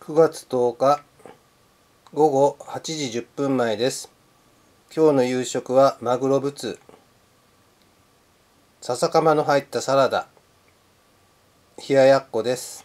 9月10日午後8時10分前です。今日の夕食はマグロブツ、笹かまの入ったサラダ、冷ややっこです。